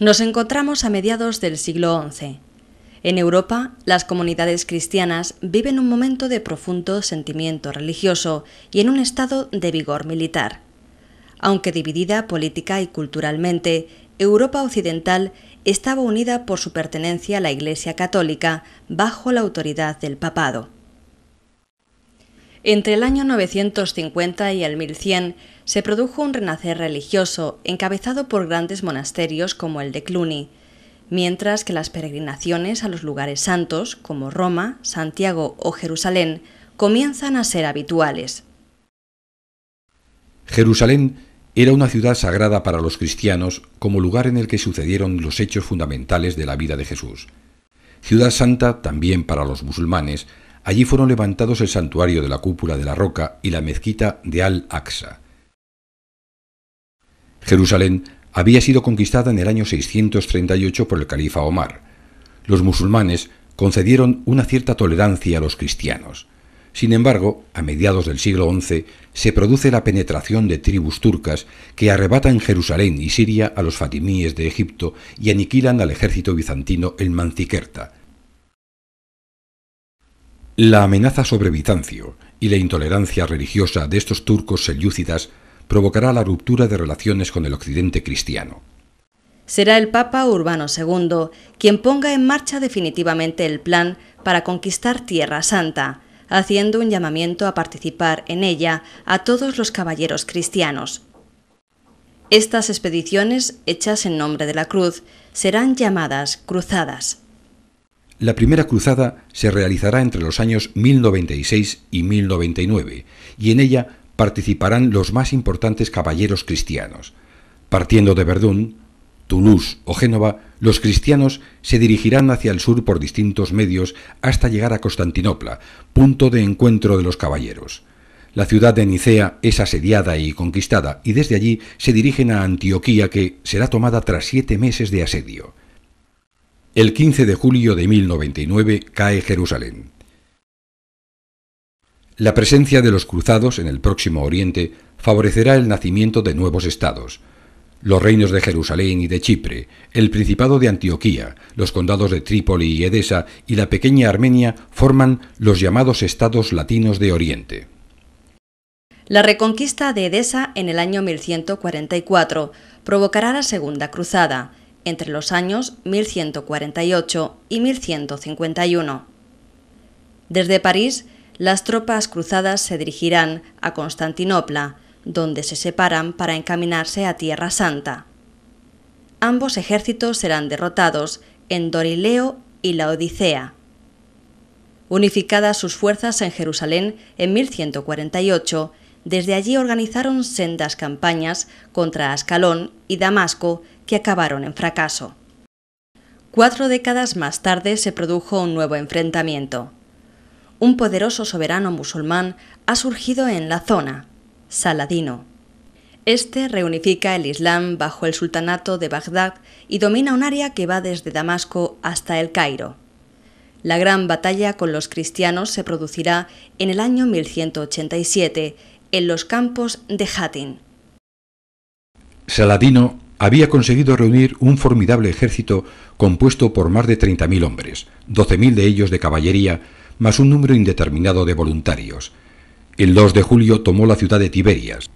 Nos encontramos a mediados del siglo XI. En Europa, las comunidades cristianas viven un momento de profundo sentimiento religioso y en un estado de vigor militar. Aunque dividida política y culturalmente, Europa occidental estaba unida por su pertenencia a la Iglesia católica bajo la autoridad del papado. Entre el año 950 y el 1100 se produjo un renacer religioso encabezado por grandes monasterios como el de Cluny, mientras que las peregrinaciones a los lugares santos como Roma, Santiago o Jerusalén comienzan a ser habituales. Jerusalén era una ciudad sagrada para los cristianos como lugar en el que sucedieron los hechos fundamentales de la vida de Jesús. Ciudad santa también para los musulmanes, Allí fueron levantados el santuario de la cúpula de la roca y la mezquita de Al-Aqsa. Jerusalén había sido conquistada en el año 638 por el califa Omar. Los musulmanes concedieron una cierta tolerancia a los cristianos. Sin embargo, a mediados del siglo XI se produce la penetración de tribus turcas que arrebatan Jerusalén y Siria a los fatimíes de Egipto y aniquilan al ejército bizantino en Manziquerta. La amenaza sobre Bizancio y la intolerancia religiosa de estos turcos selyúcidas provocará la ruptura de relaciones con el occidente cristiano. Será el Papa Urbano II quien ponga en marcha definitivamente el plan para conquistar Tierra Santa, haciendo un llamamiento a participar en ella a todos los caballeros cristianos. Estas expediciones, hechas en nombre de la cruz, serán llamadas cruzadas. La primera cruzada se realizará entre los años 1096 y 1099 y en ella participarán los más importantes caballeros cristianos. Partiendo de Verdún, Toulouse o Génova, los cristianos se dirigirán hacia el sur por distintos medios hasta llegar a Constantinopla, punto de encuentro de los caballeros. La ciudad de Nicea es asediada y conquistada, y desde allí se dirigen a Antioquía que será tomada tras siete meses de asedio. El 15 de julio de 1099 cae Jerusalén. La presencia de los cruzados en el próximo Oriente favorecerá el nacimiento de nuevos estados, los reinos de Jerusalén y de Chipre, el Principado de Antioquía, los condados de Trípoli y Edesa y la pequeña Armenia forman los llamados estados latinos de Oriente. La reconquista de Edesa en el año 1144 provocará la Segunda Cruzada, entre los años 1148 y 1151. Desde París, las tropas cruzadas se dirigirán a Constantinopla, donde se separan para encaminarse a Tierra Santa. Ambos ejércitos serán derrotados en Dorileo y la Odisea. Unificadas sus fuerzas en Jerusalén en 1148, desde allí organizaron sendas campañas contra Ascalón y Damasco que acabaron en fracaso. Cuatro décadas más tarde se produjo un nuevo enfrentamiento. Un poderoso soberano musulmán ha surgido en la zona, Saladino. Este reunifica el Islam bajo el sultanato de Bagdad y domina un área que va desde Damasco hasta el Cairo. La gran batalla con los cristianos se producirá en el año 1187 en los campos de Hattin. Saladino había conseguido reunir un formidable ejército compuesto por más de 30.000 hombres, 12.000 de ellos de caballería, más un número indeterminado de voluntarios. El 2 de julio tomó la ciudad de Tiberias.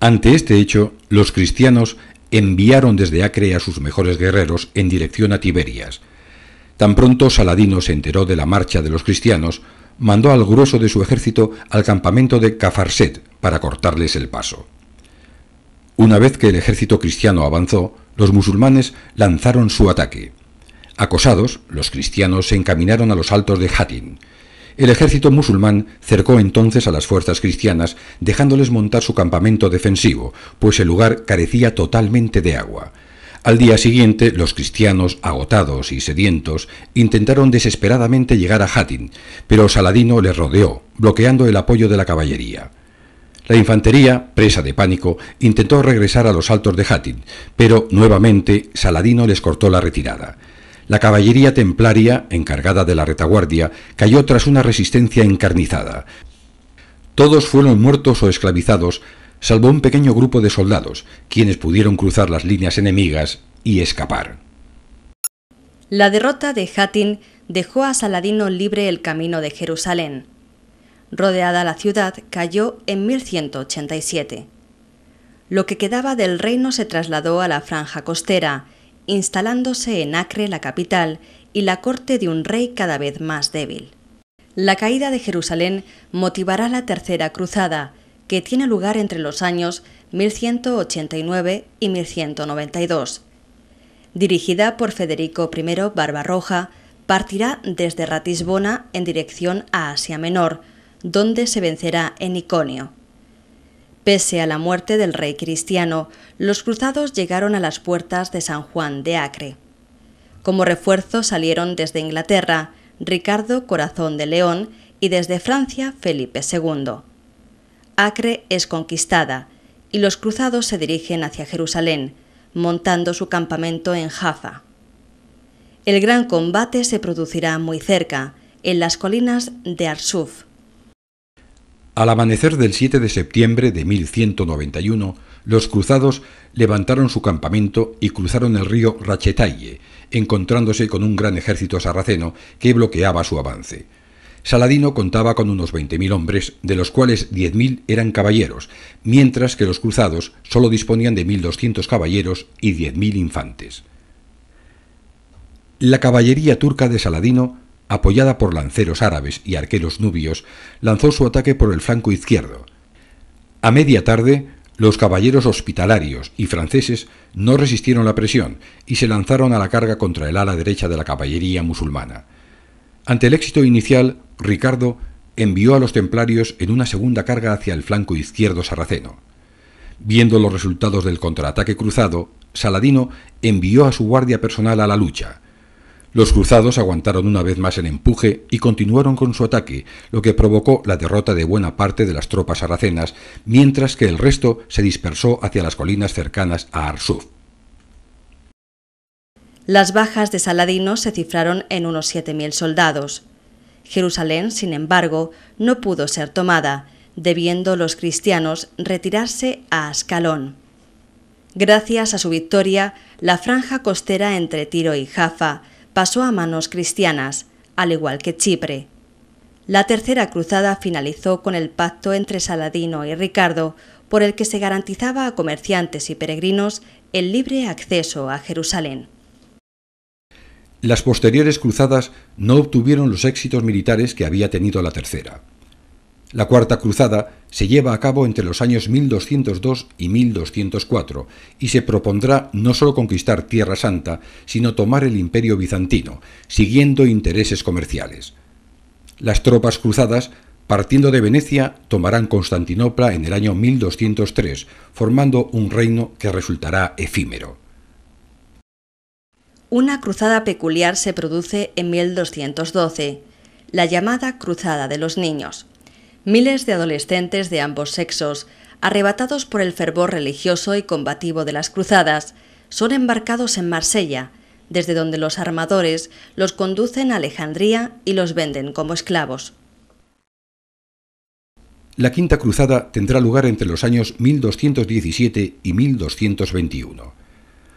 Ante este hecho, los cristianos enviaron desde Acre a sus mejores guerreros en dirección a Tiberias. Tan pronto Saladino se enteró de la marcha de los cristianos, mandó al grueso de su ejército al campamento de Cafarset para cortarles el paso. Una vez que el ejército cristiano avanzó, los musulmanes lanzaron su ataque. Acosados, los cristianos se encaminaron a los altos de Hattin. El ejército musulmán cercó entonces a las fuerzas cristianas, dejándoles montar su campamento defensivo, pues el lugar carecía totalmente de agua. Al día siguiente, los cristianos, agotados y sedientos, intentaron desesperadamente llegar a Hattin, pero Saladino les rodeó, bloqueando el apoyo de la caballería. La infantería, presa de pánico, intentó regresar a los altos de Hattin, pero nuevamente Saladino les cortó la retirada. La caballería templaria, encargada de la retaguardia, cayó tras una resistencia encarnizada. Todos fueron muertos o esclavizados, salvo un pequeño grupo de soldados, quienes pudieron cruzar las líneas enemigas y escapar. La derrota de Hattin dejó a Saladino libre el camino de Jerusalén rodeada la ciudad, cayó en 1187. Lo que quedaba del reino se trasladó a la franja costera, instalándose en Acre la capital y la corte de un rey cada vez más débil. La caída de Jerusalén motivará la Tercera Cruzada, que tiene lugar entre los años 1189 y 1192. Dirigida por Federico I Barbarroja, partirá desde Ratisbona en dirección a Asia Menor, donde se vencerá en Iconio. Pese a la muerte del rey cristiano, los cruzados llegaron a las puertas de San Juan de Acre. Como refuerzo salieron desde Inglaterra Ricardo Corazón de León y desde Francia Felipe II. Acre es conquistada y los cruzados se dirigen hacia Jerusalén, montando su campamento en Jaffa. El gran combate se producirá muy cerca, en las colinas de Arsuf, al amanecer del 7 de septiembre de 1191, los cruzados levantaron su campamento y cruzaron el río Rachetaille, encontrándose con un gran ejército sarraceno que bloqueaba su avance. Saladino contaba con unos 20.000 hombres, de los cuales 10.000 eran caballeros, mientras que los cruzados solo disponían de 1.200 caballeros y 10.000 infantes. La caballería turca de Saladino apoyada por lanceros árabes y arqueros nubios, lanzó su ataque por el flanco izquierdo. A media tarde, los caballeros hospitalarios y franceses no resistieron la presión y se lanzaron a la carga contra el ala derecha de la caballería musulmana. Ante el éxito inicial, Ricardo envió a los templarios en una segunda carga hacia el flanco izquierdo sarraceno. Viendo los resultados del contraataque cruzado, Saladino envió a su guardia personal a la lucha, los cruzados aguantaron una vez más el empuje y continuaron con su ataque, lo que provocó la derrota de buena parte de las tropas sarracenas, mientras que el resto se dispersó hacia las colinas cercanas a Arsuf. Las bajas de Saladino se cifraron en unos 7.000 soldados. Jerusalén, sin embargo, no pudo ser tomada, debiendo los cristianos retirarse a Ascalón. Gracias a su victoria, la franja costera entre Tiro y Jaffa pasó a manos cristianas, al igual que Chipre. La Tercera Cruzada finalizó con el pacto entre Saladino y Ricardo, por el que se garantizaba a comerciantes y peregrinos el libre acceso a Jerusalén. Las posteriores cruzadas no obtuvieron los éxitos militares que había tenido la Tercera. La Cuarta Cruzada se lleva a cabo entre los años 1202 y 1204 y se propondrá no solo conquistar Tierra Santa, sino tomar el imperio bizantino, siguiendo intereses comerciales. Las tropas cruzadas, partiendo de Venecia, tomarán Constantinopla en el año 1203, formando un reino que resultará efímero. Una cruzada peculiar se produce en 1212, la llamada Cruzada de los Niños Miles de adolescentes de ambos sexos, arrebatados por el fervor religioso y combativo de las cruzadas, son embarcados en Marsella, desde donde los armadores los conducen a Alejandría y los venden como esclavos. La Quinta Cruzada tendrá lugar entre los años 1217 y 1221.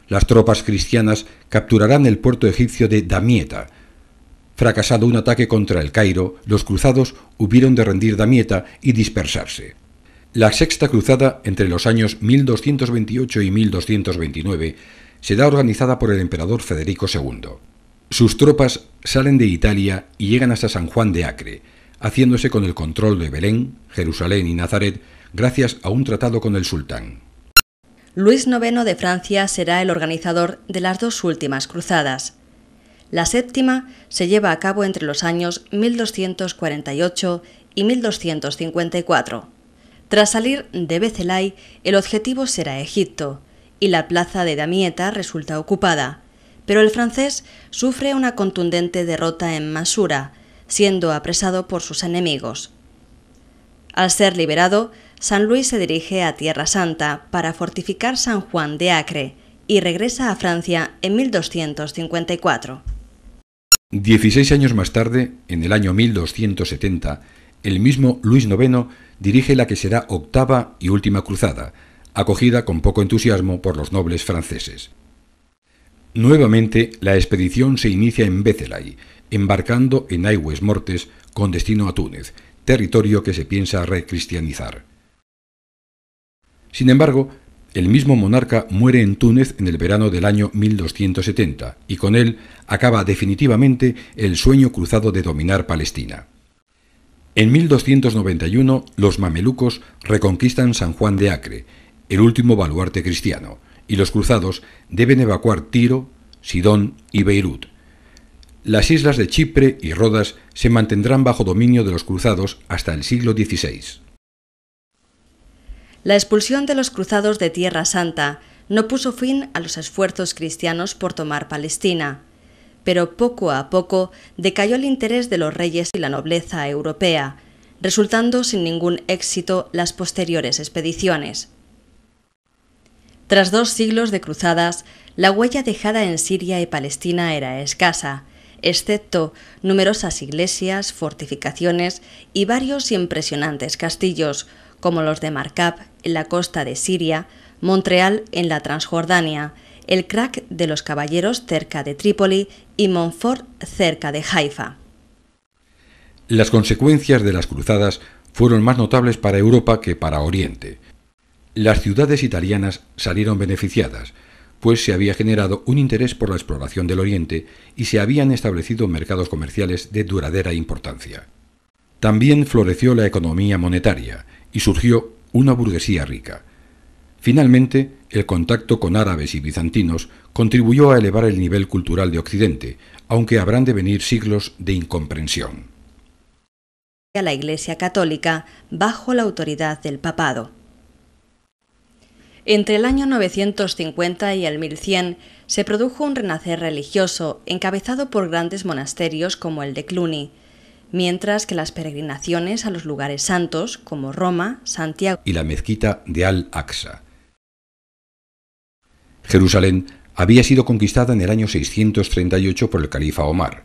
Las tropas cristianas capturarán el puerto egipcio de Damieta, Fracasado un ataque contra el Cairo, los cruzados hubieron de rendir Damieta y dispersarse. La Sexta Cruzada, entre los años 1228 y 1229, será organizada por el emperador Federico II. Sus tropas salen de Italia y llegan hasta San Juan de Acre, haciéndose con el control de Belén, Jerusalén y Nazaret gracias a un tratado con el sultán. Luis IX de Francia será el organizador de las dos últimas cruzadas. La séptima se lleva a cabo entre los años 1248 y 1254. Tras salir de Bezelay, el objetivo será Egipto, y la plaza de Damieta resulta ocupada, pero el francés sufre una contundente derrota en Mansura, siendo apresado por sus enemigos. Al ser liberado, San Luis se dirige a Tierra Santa para fortificar San Juan de Acre y regresa a Francia en 1254. Dieciséis años más tarde, en el año 1270, el mismo Luis IX dirige la que será octava y última cruzada, acogida con poco entusiasmo por los nobles franceses. Nuevamente, la expedición se inicia en Bethelay, embarcando en Aigües Mortes con destino a Túnez, territorio que se piensa recristianizar. Sin embargo, el mismo monarca muere en Túnez en el verano del año 1270 y con él acaba definitivamente el sueño cruzado de dominar Palestina. En 1291 los mamelucos reconquistan San Juan de Acre, el último baluarte cristiano, y los cruzados deben evacuar Tiro, Sidón y Beirut. Las islas de Chipre y Rodas se mantendrán bajo dominio de los cruzados hasta el siglo XVI. La expulsión de los cruzados de Tierra Santa no puso fin a los esfuerzos cristianos por tomar Palestina, pero poco a poco decayó el interés de los reyes y la nobleza europea, resultando sin ningún éxito las posteriores expediciones. Tras dos siglos de cruzadas, la huella dejada en Siria y Palestina era escasa, excepto numerosas iglesias, fortificaciones y varios impresionantes castillos, como los de Markab en la costa de Siria, Montreal en la Transjordania, el crack de los Caballeros cerca de Trípoli y Montfort cerca de Haifa. Las consecuencias de las cruzadas fueron más notables para Europa que para Oriente. Las ciudades italianas salieron beneficiadas, pues se había generado un interés por la exploración del Oriente y se habían establecido mercados comerciales de duradera importancia. También floreció la economía monetaria, y surgió una burguesía rica. Finalmente, el contacto con árabes y bizantinos contribuyó a elevar el nivel cultural de Occidente, aunque habrán de venir siglos de incomprensión. A la Iglesia Católica bajo la autoridad del papado. Entre el año 950 y el 1100 se produjo un renacer religioso encabezado por grandes monasterios como el de Cluny, mientras que las peregrinaciones a los lugares santos como Roma, Santiago y la mezquita de Al-Aqsa. Jerusalén había sido conquistada en el año 638 por el califa Omar.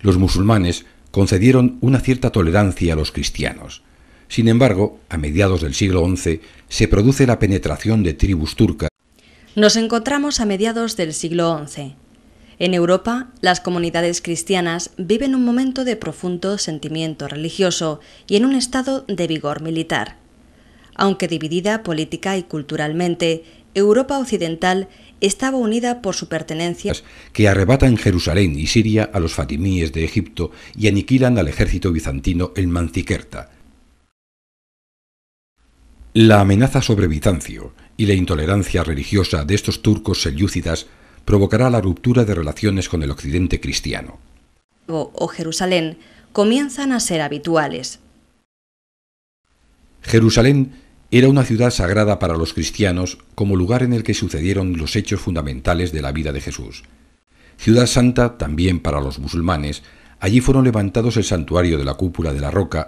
Los musulmanes concedieron una cierta tolerancia a los cristianos. Sin embargo, a mediados del siglo XI se produce la penetración de tribus turcas. Nos encontramos a mediados del siglo XI. En Europa, las comunidades cristianas viven un momento de profundo sentimiento religioso y en un estado de vigor militar. Aunque dividida política y culturalmente, Europa occidental estaba unida por su pertenencia. que arrebatan Jerusalén y Siria a los fatimíes de Egipto y aniquilan al ejército bizantino en Manziquerta. La amenaza sobre Bizancio y la intolerancia religiosa de estos turcos selyúcidas provocará la ruptura de relaciones con el occidente cristiano. O Jerusalén comienzan a ser habituales. Jerusalén era una ciudad sagrada para los cristianos como lugar en el que sucedieron los hechos fundamentales de la vida de Jesús. Ciudad santa también para los musulmanes, allí fueron levantados el santuario de la cúpula de la roca